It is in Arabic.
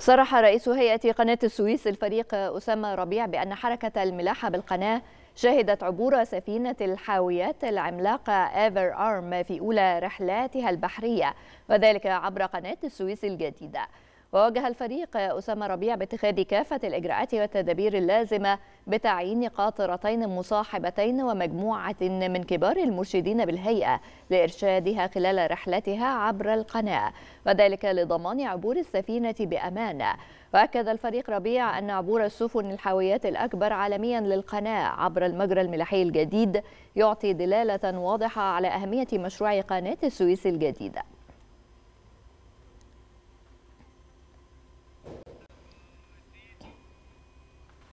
صرح رئيس هيئة قناة السويس الفريق أسامة ربيع بأن حركة الملاحة بالقناة شهدت عبور سفينة الحاويات العملاقة ايفر أرم في أولى رحلاتها البحرية وذلك عبر قناة السويس الجديدة وواجه الفريق أسامة ربيع باتخاذ كافة الإجراءات والتدابير اللازمة بتعيين قاطرتين مصاحبتين ومجموعة من كبار المرشدين بالهيئة لإرشادها خلال رحلتها عبر القناة وذلك لضمان عبور السفينة بأمانة وأكد الفريق ربيع أن عبور السفن الحاويات الأكبر عالميا للقناة عبر المجرى الملاحي الجديد يعطي دلالة واضحة على أهمية مشروع قناة السويس الجديدة